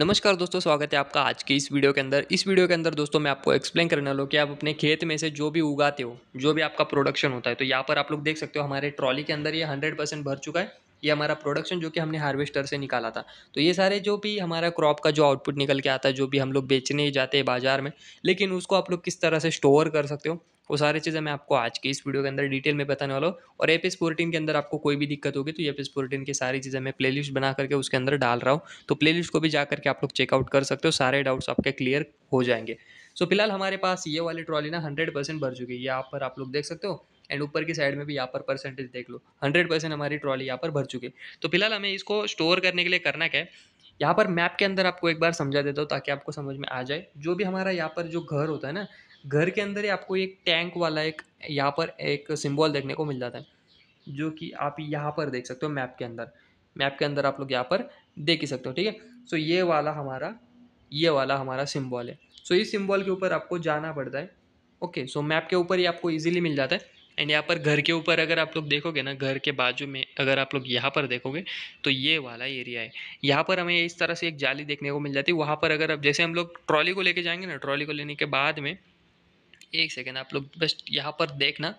नमस्कार दोस्तों स्वागत है आपका आज के इस वीडियो के अंदर इस वीडियो के अंदर दोस्तों मैं आपको एक्सप्लेन करने वाला हूँ कि आप अपने खेत में से जो भी उगाते हो जो भी आपका प्रोडक्शन होता है तो यहाँ पर आप लोग देख सकते हो हमारे ट्रॉली के अंदर ये हंड्रेड परसेंट भर चुका है ये हमारा प्रोडक्शन जो कि हमने हार्वेस्टर से निकाला था तो ये सारे जो भी हमारा क्रॉप का जो आउटपुट निकल के आता है जो भी हम लोग बेचने जाते हैं बाज़ार में लेकिन उसको आप लोग किस तरह से स्टोर कर सकते हो वो सारी चीज़ें मैं आपको आज के इस वीडियो के अंदर डिटेल में बताने वाला हूँ और एपिस प्रोटीन के अंदर आपको कोई भी दिक्कत होगी तो एपीएस फोर्टीन की सारी चीज़ें मैं लिस्ट बना करके उसके अंदर डाल रहा हूँ तो लिस्ट को भी जा करके आप लोग चेकआउट कर सकते हो सारे डाउट्स आपके क्लियर हो जाएंगे सो फिलहाल हमारे पास ये वाली ट्रॉली ना हंड्रेड परसेंट भर चुकी है यहाँ पर आप लोग देख सकते हो एंड ऊपर की साइड में भी यहाँ पर परसेंटेज देख लो हंड्रेड परसेंट हमारी ट्रॉली यहाँ पर भर चुकी है तो फिलहाल हमें इसको स्टोर करने के लिए करना क्या है यहाँ पर मैप के अंदर आपको एक बार समझा देता हूँ ताकि आपको समझ में आ जाए जो भी हमारा यहाँ पर जो घर होता है ना घर के अंदर ही आपको एक टैंक वाला एक यहाँ पर एक सिम्बॉल देखने को मिल जाता है जो कि आप यहाँ पर देख सकते हो मैप के अंदर मैप के अंदर आप लोग यहाँ पर देख ही सकते हो ठीक है सो ये वाला हमारा ये वाला हमारा सिम्बॉल है सो इस सिम्बॉल के ऊपर आपको जाना पड़ता है ओके सो मैप के ऊपर ही आपको ईजिली मिल जाता है एंड यहाँ पर घर के ऊपर अगर आप लोग देखोगे ना घर के बाजू में अगर आप लोग यहाँ पर देखोगे तो ये वाला एरिया है यहाँ पर हमें इस तरह से एक जाली देखने को मिल जाती है वहाँ पर अगर आप जैसे हम लोग ट्रॉली को लेके जाएंगे ना ट्रॉली को लेने के बाद में एक सेकेंड आप लोग बस यहाँ पर देखना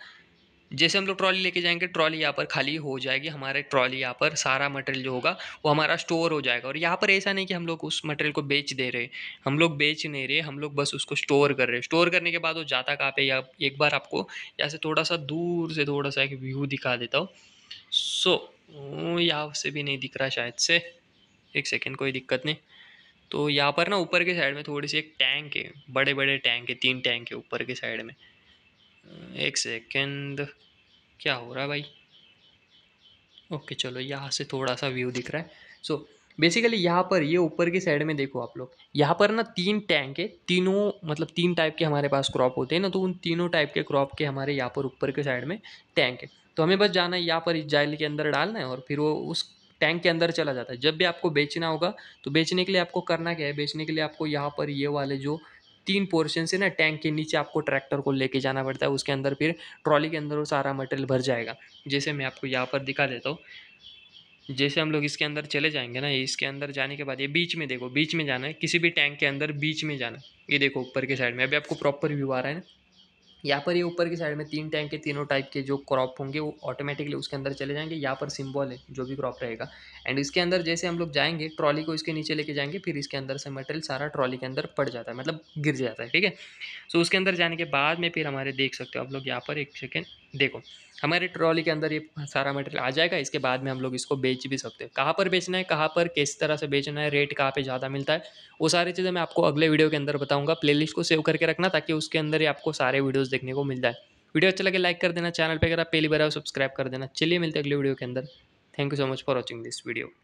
जैसे हम लोग ट्रॉली लेके जाएंगे ट्रॉली यहाँ पर खाली हो जाएगी हमारे ट्रॉली यहाँ पर सारा मटेरियल जो होगा वो हमारा स्टोर हो जाएगा और यहाँ पर ऐसा नहीं कि हम लोग उस मटेरियल को बेच दे रहे हम लोग बेच नहीं रहे हम लोग बस उसको स्टोर कर रहे स्टोर करने के बाद वो जाता कहाँ पे या एक बार आपको यहाँ से थोड़ा सा दूर से थोड़ा सा एक व्यू दिखा देता हूँ सो so, यहाँ से भी नहीं दिख रहा शायद से एक सेकेंड कोई दिक्कत नहीं तो यहाँ पर ना ऊपर के साइड में थोड़ी सी एक टैंक है बड़े बड़े टैंक है तीन टैंक है ऊपर के साइड में एक सेकेंड क्या हो रहा है भाई ओके चलो यहाँ से थोड़ा सा व्यू दिख रहा है सो so, बेसिकली यहाँ पर ये ऊपर की साइड में देखो आप लोग यहाँ पर ना तीन टैंक है तीनों मतलब तीन टाइप के हमारे पास क्रॉप होते हैं ना तो उन तीनों टाइप के क्रॉप के हमारे यहाँ पर ऊपर के साइड में टैंक है तो हमें बस जाना है यहाँ पर इस जाल के अंदर डालना है और फिर वो उस टैंक के अंदर चला जाता है जब भी आपको बेचना होगा तो बेचने के लिए आपको करना क्या है बेचने के लिए आपको यहाँ पर ये वाले जो तीन पोर्शन से ना टैंक के नीचे आपको ट्रैक्टर को लेके जाना पड़ता है उसके अंदर फिर ट्रॉली के अंदर वो सारा मटेरियल भर जाएगा जैसे मैं आपको यहाँ पर दिखा देता हूँ जैसे हम लोग इसके अंदर चले जाएंगे ना इसके अंदर जाने के बाद ये बीच में देखो बीच में जाना है किसी भी टैंक के अंदर बीच में जाना है ये देखो ऊपर के साइड में अभी आपको प्रॉपर व्यू आ रहा है ना यहाँ पर ये ऊपर की साइड में तीन टैंक के तीनों टाइप के जो क्रॉप होंगे वो ऑटोमेटिकली उसके अंदर चले जाएंगे यहाँ पर सिंबल है जो भी क्रॉप रहेगा एंड इसके अंदर जैसे हम लोग जाएंगे ट्रॉली को इसके नीचे लेके जाएंगे फिर इसके अंदर से मटेरियल सारा ट्रॉली के अंदर पड़ जाता है मतलब गिर जाता है ठीक है सो उसके अंदर जाने के बाद में फिर हमारे देख सकते हो आप लोग यहाँ पर एक सेकेंड देखो हमारे ट्रॉली के अंदर ये सारा मटेरियल आ जाएगा इसके बाद में हम लोग इसको बेच भी सकते हैं कहाँ पर बेचना है कहाँ पर किस तरह से बेचना है रेट कहाँ पे ज़्यादा मिलता है वो सारी चीज़ें मैं आपको अगले वीडियो के अंदर बताऊंगा प्लेलिस्ट को सेव करके रखना ताकि उसके अंदर ही आपको सारे वीडियोज़ देखने को मिल जाए वीडियो अच्छा लगे लाइक कर देना चैनल पर अगर आप पहली बार सब्सक्राइब कर देना चलिए मिलते अगले वीडियो के अंदर thank you so much for watching this video